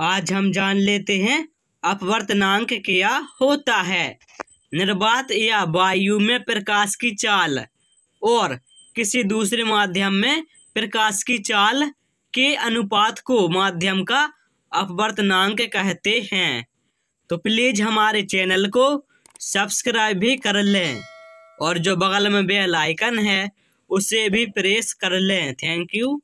आज हम जान लेते हैं अपवर्तनांक क्या होता है निर्वात या वायु में प्रकाश की चाल और किसी दूसरे माध्यम में प्रकाश की चाल के अनुपात को माध्यम का अपवर्तनांक कहते हैं तो प्लीज़ हमारे चैनल को सब्सक्राइब भी कर लें और जो बगल में बेल आइकन है उसे भी प्रेस कर लें थैंक यू